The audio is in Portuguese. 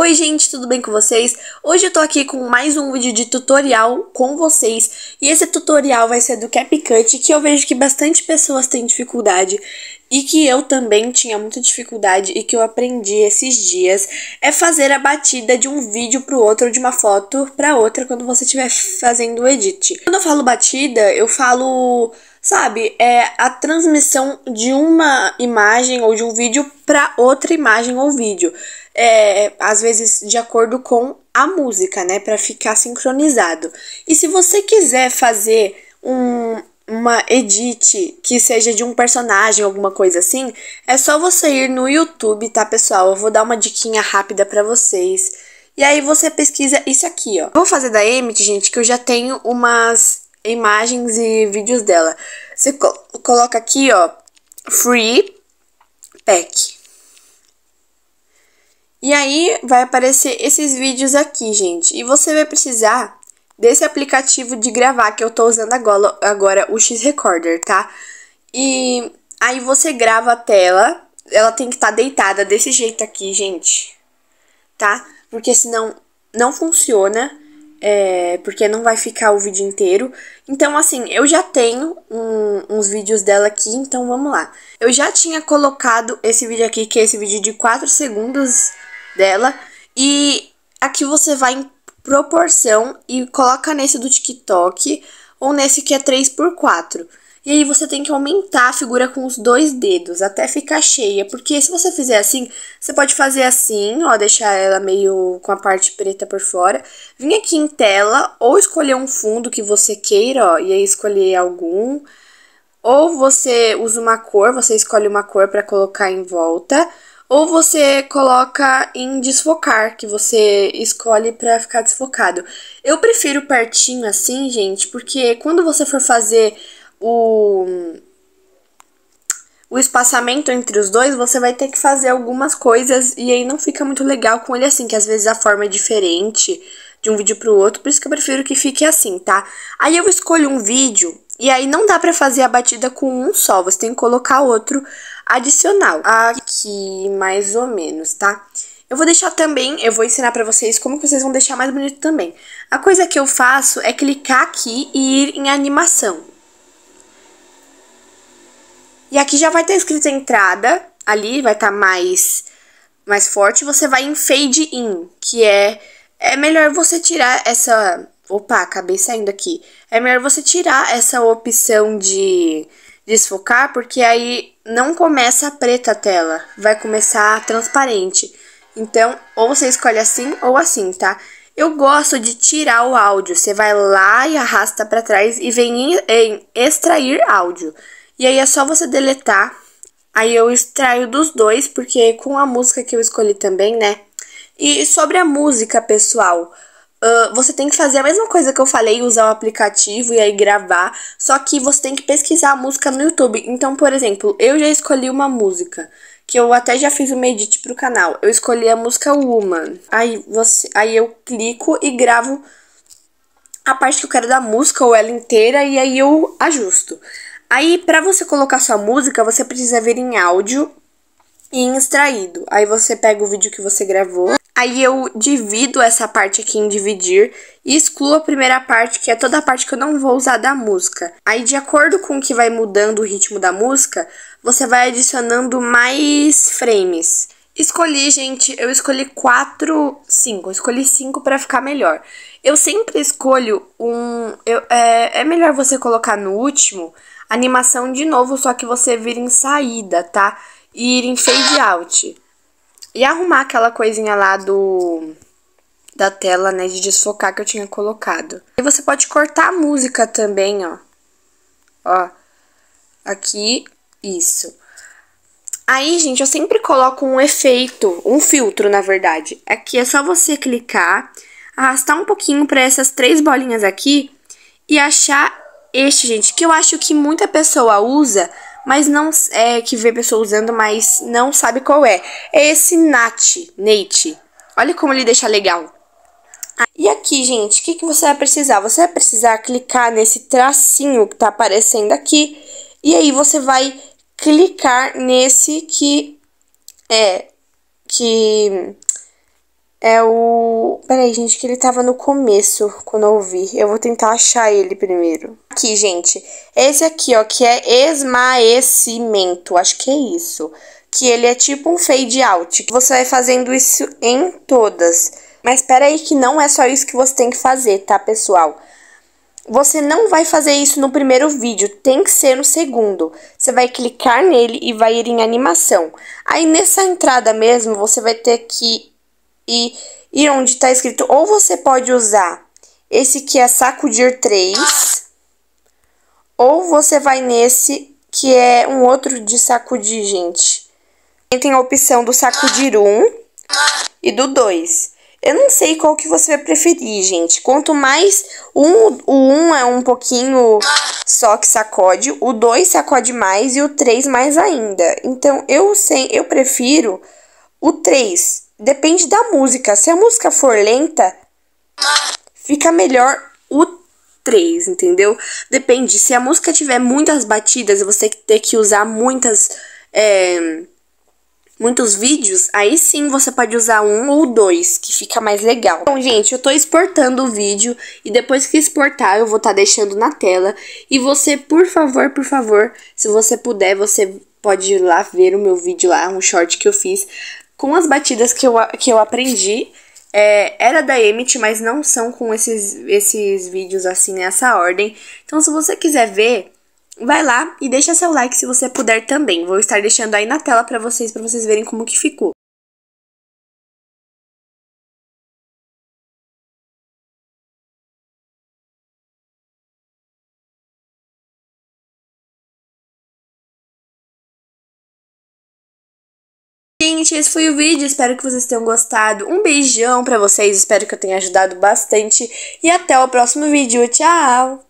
Oi gente, tudo bem com vocês? Hoje eu tô aqui com mais um vídeo de tutorial com vocês e esse tutorial vai ser do CapCut que eu vejo que bastante pessoas têm dificuldade e que eu também tinha muita dificuldade e que eu aprendi esses dias é fazer a batida de um vídeo pro outro, de uma foto pra outra quando você estiver fazendo o edit. Quando eu falo batida, eu falo sabe, é a transmissão de uma imagem ou de um vídeo para outra imagem ou vídeo. É, às vezes de acordo com a música, né, para ficar sincronizado. E se você quiser fazer um, uma edit que seja de um personagem, alguma coisa assim, é só você ir no YouTube, tá, pessoal? Eu vou dar uma diquinha rápida para vocês. E aí você pesquisa isso aqui, ó. Vou fazer da emit gente, que eu já tenho umas imagens e vídeos dela. Você co coloca aqui, ó, free pack. E aí vai aparecer esses vídeos aqui, gente. E você vai precisar desse aplicativo de gravar que eu tô usando agora, agora o X Recorder, tá? E aí você grava a tela, ela tem que estar tá deitada desse jeito aqui, gente. Tá? Porque senão não funciona é, porque não vai ficar o vídeo inteiro. Então, assim, eu já tenho um, uns vídeos dela aqui, então vamos lá. Eu já tinha colocado esse vídeo aqui, que é esse vídeo de 4 segundos dela, e aqui você vai em proporção e coloca nesse do TikTok ou nesse que é 3x4. E aí você tem que aumentar a figura com os dois dedos até ficar cheia, porque se você fizer assim, você pode fazer assim, ó, deixar ela meio com a parte preta por fora. Vim aqui em tela ou escolher um fundo que você queira, ó, e aí escolher algum. Ou você usa uma cor, você escolhe uma cor para colocar em volta, ou você coloca em desfocar, que você escolhe para ficar desfocado. Eu prefiro pertinho assim, gente, porque quando você for fazer o, o espaçamento entre os dois, você vai ter que fazer algumas coisas e aí não fica muito legal com ele assim, que às vezes a forma é diferente de um vídeo pro outro, por isso que eu prefiro que fique assim, tá? Aí eu escolho um vídeo e aí não dá pra fazer a batida com um só, você tem que colocar outro adicional. Aqui, mais ou menos, tá? Eu vou deixar também, eu vou ensinar pra vocês como que vocês vão deixar mais bonito também. A coisa que eu faço é clicar aqui e ir em animação. E aqui já vai estar tá escrito entrada, ali vai estar tá mais, mais forte. Você vai em fade in, que é, é melhor você tirar essa... Opa, acabei saindo aqui. É melhor você tirar essa opção de desfocar, porque aí não começa a preta a tela, vai começar transparente. Então, ou você escolhe assim ou assim, tá? Eu gosto de tirar o áudio. Você vai lá e arrasta para trás e vem em, em extrair áudio. E aí é só você deletar. Aí eu extraio dos dois, porque com a música que eu escolhi também, né? E sobre a música, pessoal, uh, você tem que fazer a mesma coisa que eu falei, usar o aplicativo e aí gravar, só que você tem que pesquisar a música no YouTube. Então, por exemplo, eu já escolhi uma música, que eu até já fiz um edit pro canal. Eu escolhi a música Woman. Aí, você, aí eu clico e gravo a parte que eu quero da música ou ela inteira e aí eu ajusto. Aí, para você colocar sua música, você precisa vir em áudio e em extraído. Aí você pega o vídeo que você gravou. Aí eu divido essa parte aqui em dividir e excluo a primeira parte, que é toda a parte que eu não vou usar da música. Aí, de acordo com o que vai mudando o ritmo da música, você vai adicionando mais frames. Escolhi, gente, eu escolhi quatro, cinco. escolhi cinco para ficar melhor. Eu sempre escolho um. Eu, é, é melhor você colocar no último, Animação de novo, só que você vir em saída, tá? E ir em fade out. E arrumar aquela coisinha lá do da tela, né, de desfocar que eu tinha colocado. E você pode cortar a música também, ó. Ó. Aqui, isso. Aí, gente, eu sempre coloco um efeito, um filtro, na verdade. Aqui é só você clicar, arrastar um pouquinho para essas três bolinhas aqui e achar este, gente, que eu acho que muita pessoa usa, mas não é que vê pessoa usando, mas não sabe qual é. É esse Nate Nate. Olha como ele deixa legal. e aqui, gente, o que, que você vai precisar? Você vai precisar clicar nesse tracinho que tá aparecendo aqui. E aí você vai clicar nesse que é que é o. Peraí, gente, que ele tava no começo quando eu ouvi. Eu vou tentar achar ele primeiro. Aqui, gente. Esse aqui, ó, que é esmaecimento. Acho que é isso. Que ele é tipo um fade out. Que você vai fazendo isso em todas. Mas peraí, que não é só isso que você tem que fazer, tá, pessoal? Você não vai fazer isso no primeiro vídeo, tem que ser no segundo. Você vai clicar nele e vai ir em animação. Aí nessa entrada mesmo, você vai ter que e ir onde está escrito, ou você pode usar esse que é sacudir 3, ou você vai nesse que é um outro de sacudir, gente. Tem a opção do sacudir 1 e do 2. Eu não sei qual que você vai preferir, gente. Quanto mais um, o 1 um é um pouquinho só que sacode, o 2 sacode mais e o 3 mais ainda. Então eu sei, eu prefiro o 3, Depende da música. Se a música for lenta, fica melhor o 3, entendeu? Depende. Se a música tiver muitas batidas e você ter que usar muitas. É, muitos vídeos, aí sim você pode usar um ou dois, que fica mais legal. Então, gente, eu tô exportando o vídeo e depois que exportar eu vou estar tá deixando na tela. E você, por favor, por favor, se você puder, você pode ir lá ver o meu vídeo lá, um short que eu fiz com as batidas que eu, que eu aprendi, é, era da Emmet, mas não são com esses, esses vídeos assim nessa ordem. Então, se você quiser ver, vai lá e deixa seu like se você puder também. Vou estar deixando aí na tela para vocês, para vocês verem como que ficou. gente, esse foi o vídeo. Espero que vocês tenham gostado. Um beijão para vocês. Espero que eu tenha ajudado bastante. E até o próximo vídeo. Tchau!